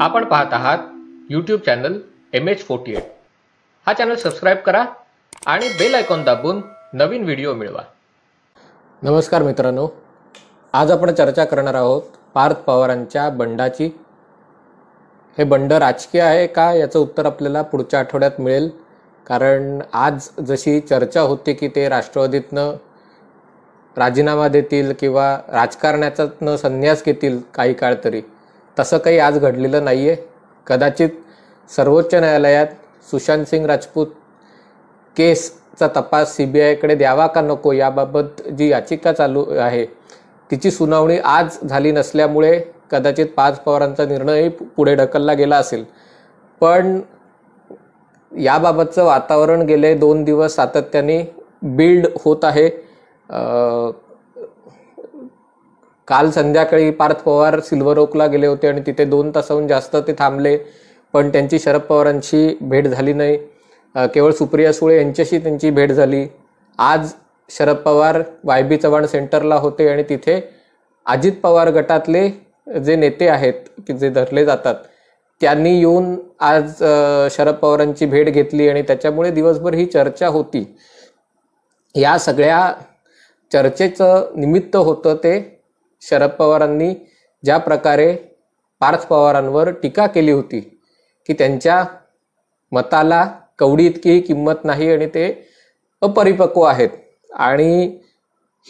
आपण पाहत आहात YouTube channel M H forty eight हा चॅनल सबस्क्राईब करा आणि बेल आयकॉन दाबून नवीन व्हिडिओ मिळवा नमस्कार मित्रांनो आज आपण चर्चा करणार आहोत पार्थ पवारांच्या बंडाची हे बंड राजकीय आहे का याचं उत्तर आपल्याला पुढच्या आठवड्यात मिळेल कारण आज जशी चर्चा होती की ते राष्ट्रवादीतनं राजीनामा देतील किंवा राजकारणाच्यातनं संन्यास घेतील काही काळ तरी तसं काही आज घडलेलं नाही आहे कदाचित सर्वोच्च न्यायालयात सुशांत सिंग राजपूत केसचा तपास सी बी आयकडे द्यावा का नको याबाबत जी याचिका चालू आहे तिची सुनावणी आज झाली नसल्यामुळे कदाचित पाच पवारांचा निर्णयही पुढे ढकलला गेला असेल पण याबाबतचं वातावरण गेले दोन दिवस सातत्याने बिल्ड होत आहे काल संध्याकाळी पार्थ पवार सिल्वर ओकला गेले होते आणि तिथे दोन तासाहून जास्त ते थांबले पण त्यांची शरद पवारांशी भेट झाली नाही केवळ सुप्रिया सुळे यांच्याशी त्यांची भेट झाली आज शरद पवार वाय बी चव्हाण सेंटरला होते आणि तिथे अजित पवार गटातले जे नेते आहेत की जे धरले जातात त्यांनी येऊन आज शरद पवारांची भेट घेतली आणि त्याच्यामुळे दिवसभर ही चर्चा होती या सगळ्या चर्चेचं निमित्त होतं ते शरद पवारांनी ज्या प्रकारे पार्थ पवारांवर टीका केली होती की त्यांच्या मताला कवडी इतकी किंमत नाही आणि ते अपरिपक्व आहेत आणि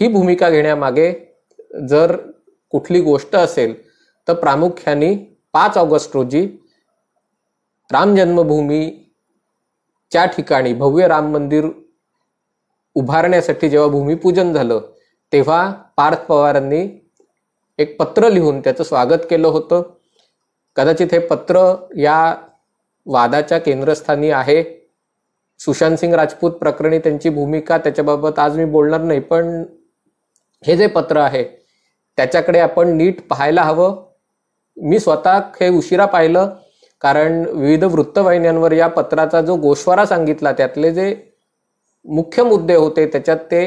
ही भूमिका घेण्यामागे जर कुठली गोष्ट असेल तर प्रामुख्याने पाच ऑगस्ट रोजी राम जन्मभूमीच्या ठिकाणी भव्य राम मंदिर उभारण्यासाठी जेव्हा भूमिपूजन झालं तेव्हा पार्थ पवारांनी एक पत्र लिहून त्याचं स्वागत केलं होतं कदाचित हे पत्र या वादाच्या केंद्रस्थानी आहे सुशांत सिंग राजपूत प्रकरणी त्यांची भूमिका त्याच्याबाबत आज मी बोलणार नाही पण हे जे पत्र आहे त्याच्याकडे आपण नीट पाहायला हवं मी स्वतः हे उशिरा पाहिलं कारण विविध वृत्तवाहिन्यांवर या पत्राचा जो गोश्वारा सांगितला त्यातले जे मुख्य मुद्दे होते त्याच्यात ते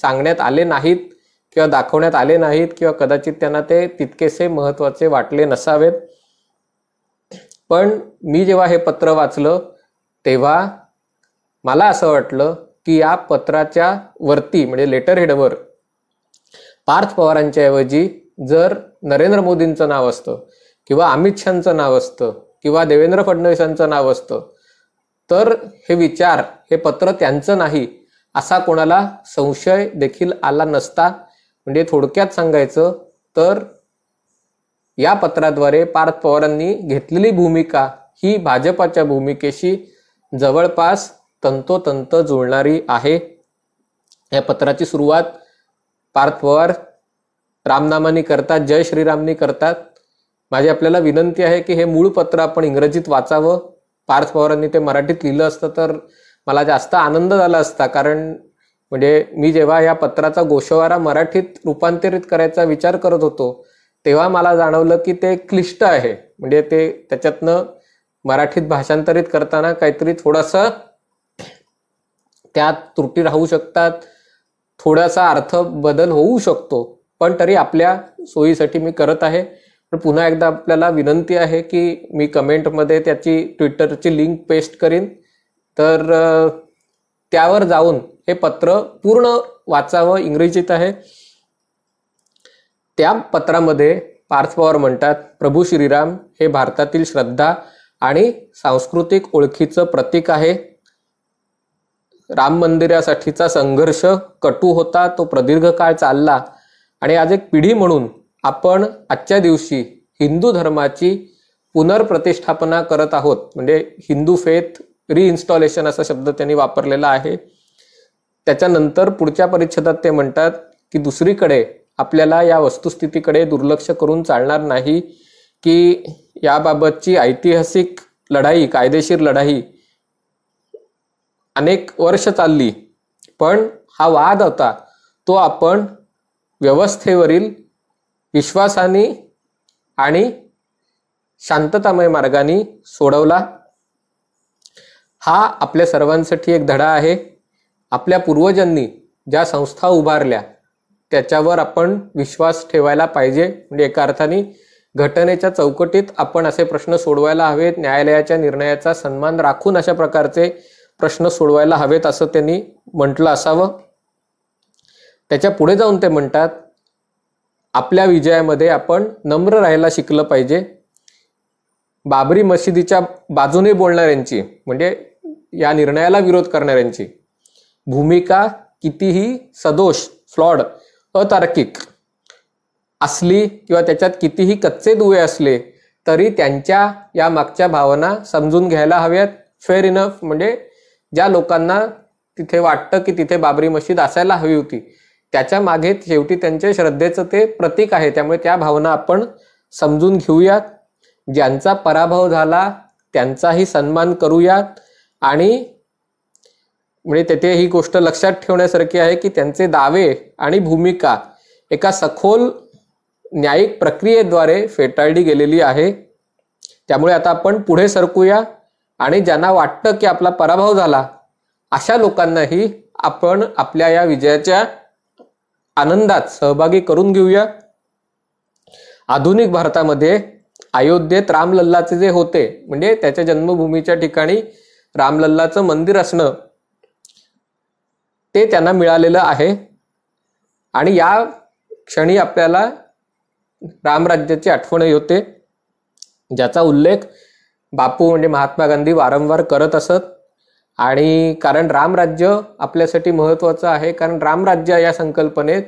सांगण्यात आले नाहीत किंवा दाखवण्यात आले नाहीत किंवा कदाचित त्यांना ते तितकेसे महत्त्वाचे वाटले नसावेत पण मी जेव्हा हे पत्र वाचलं तेव्हा मला असं वाटलं की या पत्राच्या वरती म्हणजे लेटर हेडवर पार्थ पवारांच्या ऐवजी जर नरेंद्र मोदींचं नाव असतं किंवा अमित शहाचं नाव असतं किंवा देवेंद्र फडणवीसांचं नाव असतं तर हे विचार हे पत्र त्यांचं नाही असा कोणाला संशय देखील आला नसता म्हणजे थोडक्यात सांगायचं तर या पत्राद्वारे पार्थ पवारांनी घेतलेली भूमिका ही भाजपाच्या भूमिकेशी जवळपास तंतोतंत जुळणारी आहे या पत्राची सुरुवात पार्थ पवार रामनामानी करतात जय श्रीरामनी करतात माझी आपल्याला विनंती आहे की हे मूळ पत्र आपण इंग्रजीत वाचावं पार्थ पवारांनी ते मराठीत लिहिलं असतं तर मला जास्त आनंद झाला असता कारण म्हणजे मी जेव्हा या पत्राचा गोशवारा मराठीत रूपांतरित करायचा विचार करत होतो तेव्हा मला जाणवलं की ते क्लिष्ट आहे म्हणजे ते त्याच्यातनं मराठीत भाषांतरित करताना काहीतरी थोडासा त्यात त्रुटी राहू शकतात थोडासा अर्थ बदल होऊ शकतो पण तरी आपल्या सोयीसाठी मी करत आहे पण पुन्हा एकदा आपल्याला विनंती आहे की मी कमेंटमध्ये त्याची ट्विटरची लिंक पेस्ट करीन तर त्यावर जाऊन हे पत्र पूर्ण वाचावं इंग्रजीत आहे त्या पत्रामध्ये पार्थ पवार म्हणतात प्रभू श्रीराम हे भारतातील श्रद्धा आणि सांस्कृतिक ओळखीचं प्रतीक आहे राम मंदिरासाठीचा संघर्ष कटू होता तो प्रदीर्घ काळ चालला आणि आज एक पिढी म्हणून आपण आजच्या दिवशी हिंदू धर्माची पुनर्प्रतिष्ठापना करत आहोत म्हणजे हिंदू फेथ रिइन्स्टॉलेशन असा शब्द त्यांनी वापरलेला आहे त्याच्यानंतर पुढच्या परिच्छेदात ते म्हणतात की दुसरीकडे आपल्याला या वस्तुस्थितीकडे दुर्लक्ष करून चालणार नाही की याबाबतची ऐतिहासिक लढाई कायदेशीर लढाई अनेक वर्ष चालली पण हा वाद होता तो आपण व्यवस्थेवरील विश्वासाने आणि शांततामय मार्गाने सोडवला हा आपल्या सर्वांसाठी एक धडा आहे आपल्या पूर्वजांनी ज्या संस्था उभारल्या त्याच्यावर आपण विश्वास ठेवायला पाहिजे म्हणजे एका अर्थाने घटनेच्या चौकटीत आपण असे प्रश्न सोडवायला हवेत न्यायालयाच्या निर्णयाचा सन्मान राखून अशा प्रकारचे प्रश्न सोडवायला हवेत असं त्यांनी म्हटलं असावं त्याच्या पुढे जाऊन ते म्हणतात आपल्या विजयामध्ये आपण नम्र राहायला शिकलं पाहिजे बाबरी मशिदीच्या बाजूने बोलणाऱ्यांची म्हणजे या निर्णयाला विरोध करणाऱ्यांची भूमिका कितीही सदोष फ्लॉड अतार्किक असली किंवा त्याच्यात कितीही कच्चे दुवे असले तरी त्यांच्या या मागच्या भावना समजून घ्यायला हव्यात फेअर इनफ म्हणजे ज्या लोकांना तिथे वाटतं की तिथे बाबरी मशीद असायला हवी होती त्याच्या मागे शेवटी त्यांचे श्रद्धेचं ते प्रतीक आहे त्यामुळे त्या भावना आपण समजून घेऊयात ज्यांचा पराभव झाला त्यांचाही सन्मान करूयात आणि म्हणजे तेथे ही गोष्ट लक्षात ठेवण्यासारखी आहे की त्यांचे दावे आणि भूमिका एका सखोल न्यायिक प्रक्रियेद्वारे फेटाळली गेलेली आहे त्यामुळे आता आपण पुढे सरकूया आणि ज्यांना वाटतं की आपला पराभव झाला अशा लोकांनाही आपण आपल्या या विजयाच्या आनंदात सहभागी करून घेऊया आधुनिक भारतामध्ये अयोध्येत रामलल्लाचे जे होते म्हणजे त्याच्या जन्मभूमीच्या ठिकाणी रामलल्लाचं मंदिर असणं ते त्यांना मिळालेलं आहे आणि या क्षणी आपल्याला रामराज्याची आठवण होते ज्याचा उल्लेख बापू म्हणजे महात्मा गांधी वारंवार करत असत आणि कारण रामराज्य आपल्यासाठी महत्त्वाचं आहे कारण रामराज्य या संकल्पनेत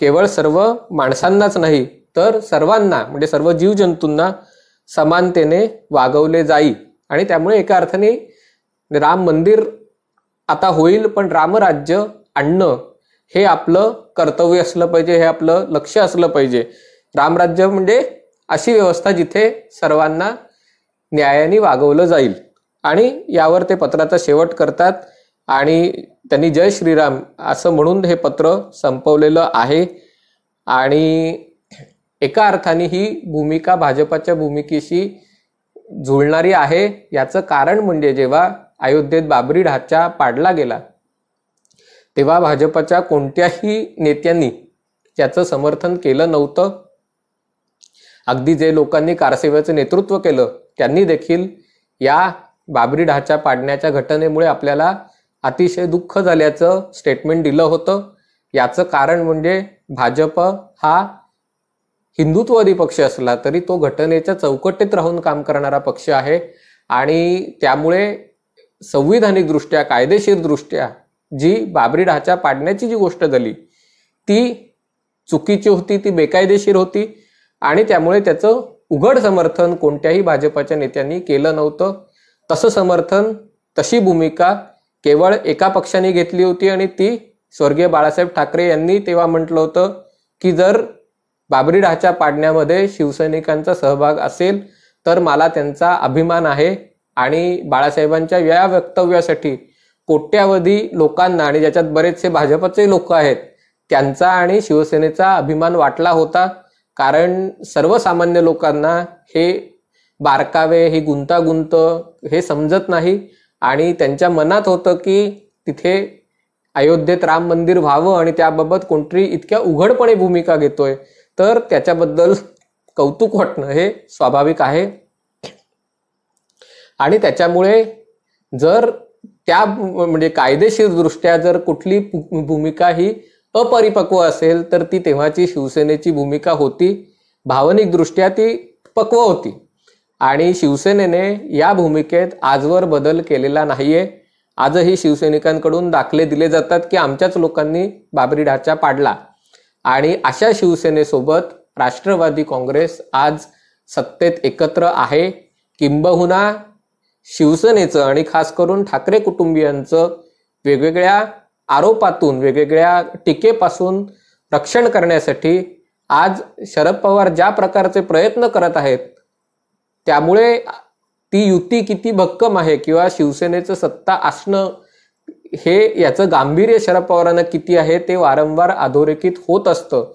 केवळ सर्व माणसांनाच नाही तर सर्वांना म्हणजे सर्व जीवजंतूंना समानतेने वागवले जाई आणि त्यामुळे एका अर्थाने राम मंदिर आता होईल पण रामराज्य आणणं हे आपलं कर्तव्य असलं पाहिजे हे आपलं लक्ष असलं पाहिजे रामराज्य म्हणजे अशी व्यवस्था जिथे सर्वांना न्यायाने वागवलं जाईल आणि यावर ते पत्राचा शेवट करतात आणि त्यांनी जय श्रीराम असं म्हणून हे पत्र संपवलेलं आहे आणि एका अर्थाने ही भूमिका भाजपाच्या भूमिकेशी जुळणारी आहे याचं कारण म्हणजे जेव्हा अयोध्येत बाबरी ढाचा पाडला गेला तेव्हा भाजपच्या कोणत्याही नेत्यांनी त्याचं समर्थन केलं नव्हतं अगदी जे लोकांनी कारसेवेचं नेतृत्व केलं त्यांनी देखील या बाबरी ढाचा पाडण्याच्या घटनेमुळे आपल्याला अतिशय दुःख झाल्याचं स्टेटमेंट दिलं होतं याचं कारण म्हणजे भाजप हा हिंदुत्ववादी पक्ष असला तरी तो घटनेच्या चौकटीत राहून काम करणारा पक्ष आहे आणि त्यामुळे संविधानिकदृष्ट्या कायदेशीरदृष्ट्या जी बाबरी ढाचा पाडण्याची जी गोष्ट झाली ती चुकीची होती ती बेकायदेशीर होती आणि त्यामुळे त्याचं उघड समर्थन कोणत्याही भाजपाच्या नेत्यांनी केलं नव्हतं तसं समर्थन तशी भूमिका केवळ एका पक्षाने घेतली होती आणि ती स्वर्गीय बाळासाहेब ठाकरे यांनी तेव्हा म्हटलं होतं की जर बाबरी ढाचा पाडण्यामध्ये शिवसैनिकांचा सहभाग असेल तर मला त्यांचा अभिमान आहे आणि बाळासाहेबांच्या या वक्तव्यासाठी कोट्यावधी लोकांना आणि ज्याच्यात बरेचसे भाजपचे लोक आहेत त्यांचा आणि शिवसेनेचा अभिमान वाटला होता कारण सर्वसामान्य लोकांना हे बारकावे हे गुंतागुंत हे समजत नाही आणि त्यांच्या मनात होतं की तिथे अयोध्येत राम मंदिर व्हावं आणि त्याबाबत कोणतरी इतक्या उघडपणे भूमिका घेतोय तर त्याच्याबद्दल कौतुक वाटणं हे स्वाभाविक आहे आणि त्याच्यामुळे जर त्या म्हणजे कायदेशीरदृष्ट्या जर कुठली भूमिका ही अपरिपक्व असेल तर ती तेव्हाची शिवसेनेची भूमिका होती भावनिकदृष्ट्या ती पक्व होती आणि शिवसेनेने या भूमिकेत आजवर बदल केलेला नाहीये आजही शिवसैनिकांकडून दाखले दिले जातात की आमच्याच लोकांनी बाबरी ढाचा पाडला आणि अशा शिवसेनेसोबत राष्ट्रवादी काँग्रेस आज सत्तेत एकत्र आहे किंबहुना शिवसेनेचं आणि खास करून ठाकरे कुटुंबियांचं वेगवेगळ्या आरोपातून वेगवेगळ्या टीकेपासून रक्षण करण्यासाठी आज शरद पवार ज्या प्रकारचे प्रयत्न करत आहेत त्यामुळे ती युती किती भक्कम आहे किंवा शिवसेनेचं सत्ता असणं हे याचं गांभीर्य शरद पवारांना किती आहे ते वारंवार अधोरेखित होत असतं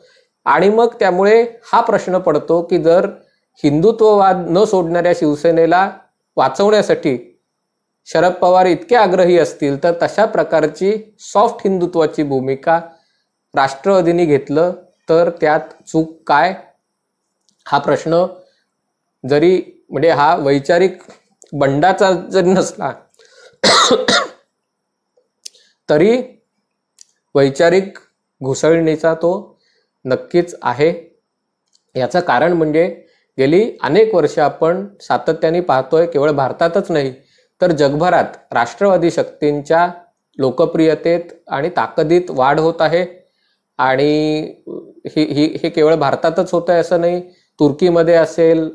आणि मग त्यामुळे हा प्रश्न पडतो की जर हिंदुत्ववाद न सोडणाऱ्या शिवसेनेला वाचवण्यासाठी शरद पवार इतके आग्रही असतील तर तशा प्रकारची सॉफ्ट हिंदुत्वाची भूमिका राष्ट्रवादीने घेतलं तर त्यात चूक काय हा प्रश्न जरी म्हणजे हा वैचारिक बंडाचा जरी नसला तरी वैचारिक घुसळणीचा तो नक्कीच आहे याचं कारण म्हणजे गेली अनेक वर्ष आपण सातत्याने पाहतोय केवळ भारतातच नाही तर जगभरात राष्ट्रवादी शक्तींच्या लोकप्रियतेत आणि ताकदीत वाढ होत आहे आणि हे केवळ भारतातच होत आहे असं नाही तुर्कीमध्ये असेल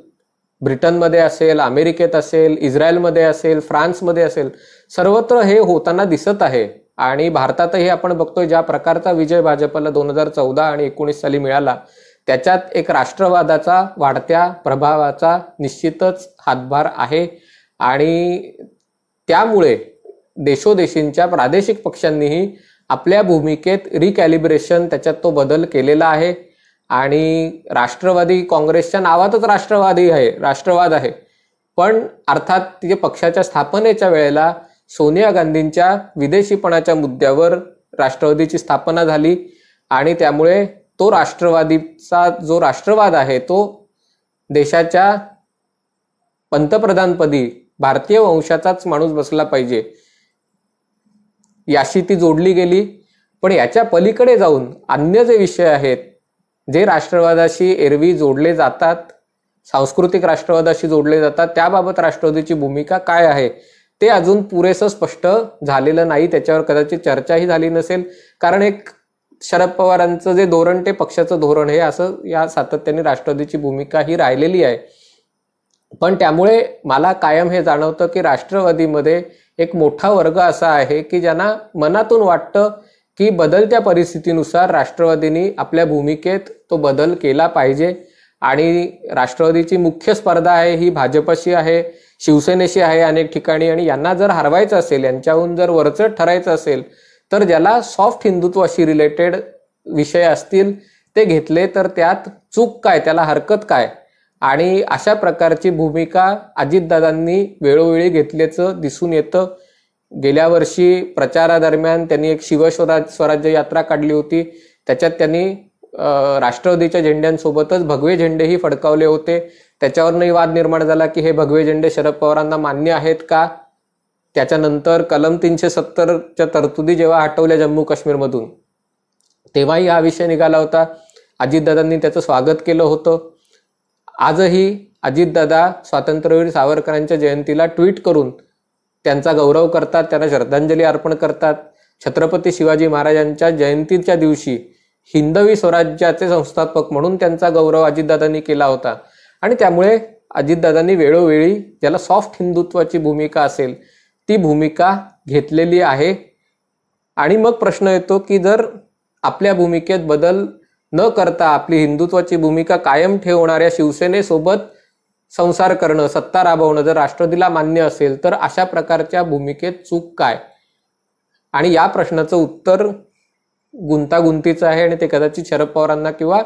ब्रिटनमध्ये असेल अमेरिकेत असेल इस्रायलमध्ये असेल फ्रान्समध्ये असेल सर्वत्र हे होताना दिसत आहे आणि भारतातही आपण बघतोय ज्या प्रकारचा विजय भाजपला दोन हजार चौदा आणि एकोणीस साली मिळाला त्याच्यात एक राष्ट्रवादाचा वाढत्या प्रभावाचा निश्चितच हातभार आहे आणि त्यामुळे देशोदेशींच्या प्रादेशिक पक्षांनीही आपल्या भूमिकेत रिकॅलिब्रेशन त्याच्यात तो बदल केलेला आहे आणि राष्ट्रवादी काँग्रेसच्या नावातच राष्ट्रवादी आहे राष्ट्रवाद आहे पण अर्थात तिथे पक्षाच्या स्थापनेच्या वेळेला सोनिया गांधींच्या विदेशीपणाच्या मुद्द्यावर राष्ट्रवादीची स्थापना झाली आणि त्यामुळे तो राष्ट्रवादीचा जो राष्ट्रवाद आहे तो देशाच्या पंतप्रधानपदी भारतीय वंशाचाच माणूस बसला पाहिजे याशी ती जोडली गेली पण याच्या पलीकडे जाऊन अन्य जे विषय आहेत जे राष्ट्रवादाशी एरवी जोडले जातात सांस्कृतिक राष्ट्रवादाशी जोडले जातात त्याबाबत राष्ट्रवादीची भूमिका काय आहे ते अजून पुरेसं स्पष्ट झालेलं नाही त्याच्यावर कदाचित चर्चाही झाली नसेल कारण एक शरद पवारांचं जे धोरण ते पक्षाचं धोरण हे असं या सातत्याने राष्ट्रवादीची भूमिका ही राहिलेली आहे पण त्यामुळे मला कायम हे जाणवतं की राष्ट्रवादीमध्ये एक मोठा वर्ग असा आहे की ज्यांना मनातून वाटतं की बदलत्या परिस्थितीनुसार राष्ट्रवादीने आपल्या भूमिकेत तो बदल केला पाहिजे आणि राष्ट्रवादीची मुख्य स्पर्धा आहे ही भाजपशी आहे शिवसेनेशी आहे अनेक ठिकाणी आणि यांना जर हरवायचं असेल यांच्याहून जर वरचढ ठरायचं असेल तर ज्याला सॉफ्ट हिंदुत्वाशी रिलेटेड विषय असतील ते घेतले तर त्यात चूक काय त्याला हरकत काय आणि अशा प्रकारची भूमिका अजितदादांनी वेळोवेळी घेतल्याचं दिसून येतं गेल्या वर्षी प्रचारादरम्यान त्यांनी एक शिवस्वराज स्वराज्य यात्रा काढली होती त्याच्यात त्यांनी राष्ट्रवादीच्या झेंड्यांसोबतच भगवे झेंडेही फडकावले होते त्याच्यावरनंही वाद निर्माण झाला की हे भगवे झेंडे शरद पवारांना मान्य आहेत का त्याच्यानंतर कलम तीनशे सत्तरच्या तरतुदी जेव्हा हटवल्या जम्मू काश्मीरमधून तेव्हाही हा विषय निघाला होता अजितदादांनी त्याचं स्वागत केलं होतं आजही अजितदादा स्वातंत्र्यवीर सावरकरांच्या जयंतीला ट्विट करून त्यांचा गौरव करतात त्यांना श्रद्धांजली अर्पण करतात छत्रपती शिवाजी महाराजांच्या जयंतीच्या दिवशी हिंदवी स्वराज्याचे संस्थापक म्हणून त्यांचा गौरव अजितदादांनी केला होता आणि त्यामुळे अजितदादांनी वेळोवेळी ज्याला सॉफ्ट हिंदुत्वाची भूमिका असेल ती भूमिका घेतलेली आहे आणि मग प्रश्न येतो की जर आपल्या भूमिकेत बदल न करता आपली हिंदुत्वाची भूमिका कायम ठेवणाऱ्या शिवसेनेसोबत संसार करणं सत्ता राबवणं जर राष्ट्रवादीला मान्य असेल तर अशा प्रकारच्या भूमिकेत चूक काय आणि या प्रश्नाचं उत्तर गुंतागुंतीचं आहे आणि ते कदाचित शरद पवारांना किंवा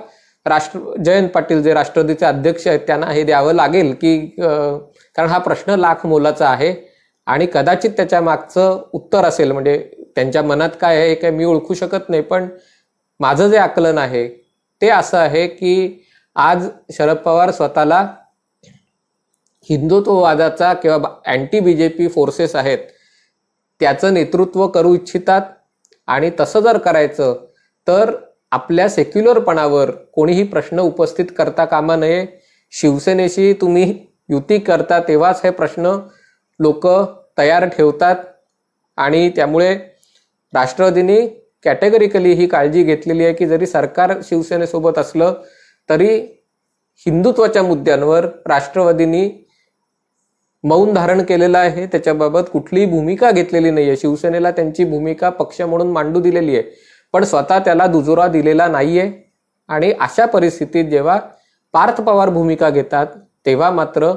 राष्ट्र जयंत पाटील जे राष्ट्रवादीचे अध्यक्ष आहेत त्यांना हे द्यावं लागेल की कारण हा प्रश्न लाख मोलाचा आहे आणि कदाचित त्याच्या मागचं उत्तर असेल म्हणजे त्यांच्या मनात काय आहे काय मी ओळखू शकत नाही पण माझं जे आकलन आहे ते असं आहे की आज शरद पवार स्वतःला हिंदुत्ववादाचा किंवा अँटी बीजेपी फोर्सेस आहेत त्याचं नेतृत्व करू इच्छितात आणि तसं जर करायचं तर आपल्या सेक्युलरपणावर कोणीही प्रश्न उपस्थित करता कामा नये शिवसेनेशी तुम्ही युती करता तेव्हाच हे प्रश्न लोक तयार ठेवतात आणि त्यामुळे राष्ट्रवादीने कॅटेगरिकली ही काळजी घेतलेली आहे की जरी सरकार शिवसेनेसोबत असलं तरी हिंदुत्वाच्या मुद्द्यांवर राष्ट्रवादीनी मौन धारण केलेलं आहे त्याच्याबाबत कुठलीही भूमिका घेतलेली नाहीये शिवसेनेला त्यांची भूमिका पक्ष म्हणून मांडू दिलेली आहे पण स्वतः त्याला दुजोरा दिलेला नाहीये आणि अशा परिस्थितीत जेव्हा पार्थ पवार भूमिका घेतात तेव्हा मात्र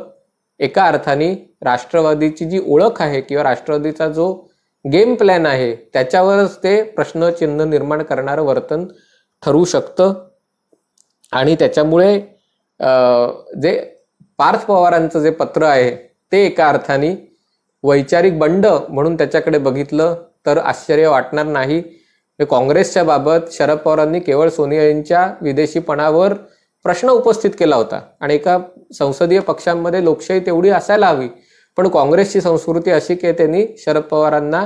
एका अर्थाने राष्ट्रवादीची जी ओळख आहे किंवा राष्ट्रवादीचा जो गेम प्लॅन आहे त्याच्यावरच ते प्रश्नचिन्ह निर्माण करणारं वर्तन ठरू शकतं आणि त्याच्यामुळे जे पार्थ पवारांचं जे पत्र आहे ते एका अर्थाने वैचारिक बंड म्हणून त्याच्याकडे बघितलं तर आश्चर्य वाटणार नाही म्हणजे काँग्रेसच्या बाबत शरद पवारांनी केवळ सोनिया विदेशीपणावर प्रश्न उपस्थित केला होता आणि एका संसदीय पक्षांमध्ये लोकशाही तेवढी असायला हवी पण काँग्रेसची संस्कृती अशी की त्यांनी शरद पवारांना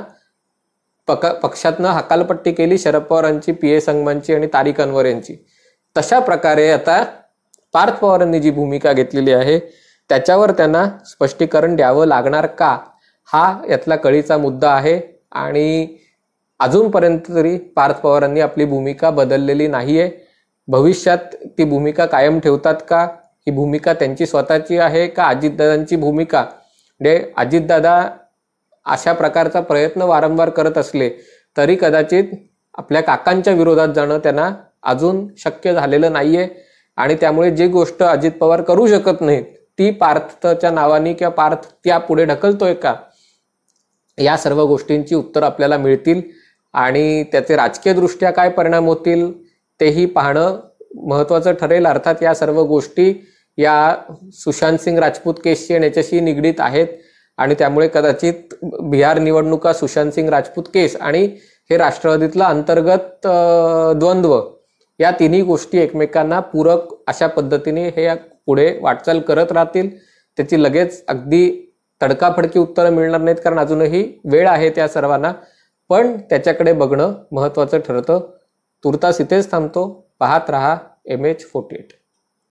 पक पक्षातनं हकालपट्टी केली शरद पवारांची पी ए संगमांची आणि तारिक अन्वर यांची तशा प्रकारे आता पार्थ पवारांनी जी भूमिका घेतलेली आहे त्याच्यावर त्यांना स्पष्टीकरण द्यावं लागणार का हा यातला कळीचा मुद्दा आहे आणि अजूनपर्यंत तरी पार्थ पवारांनी आपली भूमिका बदललेली नाहीये भविष्यात ती भूमिका कायम ठेवतात का ही भूमिका त्यांची स्वतःची आहे का अजितदादांची भूमिका म्हणजे अजितदादा अशा प्रकारचा प्रयत्न वारंवार करत असले तरी कदाचित आपल्या काकांच्या विरोधात जाणं त्यांना अजून शक्य झालेलं नाहीये आणि त्यामुळे जी गोष्ट अजित पवार करू शकत नाहीत ती पार्थच्या नावाने किंवा पार्थ त्या पुढे ढकलतोय का या सर्व गोष्टींची उत्तर आपल्याला मिळतील आणि त्याचे राजकीयदृष्ट्या काय परिणाम होतील तेही पाहणं महत्वाचं ठरेल अर्थात या सर्व गोष्टी या सुशांत सिंग राजपूत केसशी आणि याच्याशी निगडीत आहेत आणि त्यामुळे कदाचित बिहार निवडणुका सुशांत सिंग राजपूत केस आणि हे राष्ट्रवादीतलं अंतर्गत द्वंद्व या तिन्ही गोष्टी एकमेकांना पूरक अशा पद्धतीने हे पुढे वाटचाल करत राहतील त्याची लगेच अगदी तडकाफडकी उत्तरं मिळणार नाहीत कारण अजूनही वेळ आहे त्या सर्वांना पण त्याच्याकडे बघणं महत्त्वाचं ठरतं तुर्तास इथेच थांबतो पाहत रहा एम एच फोर्टी एट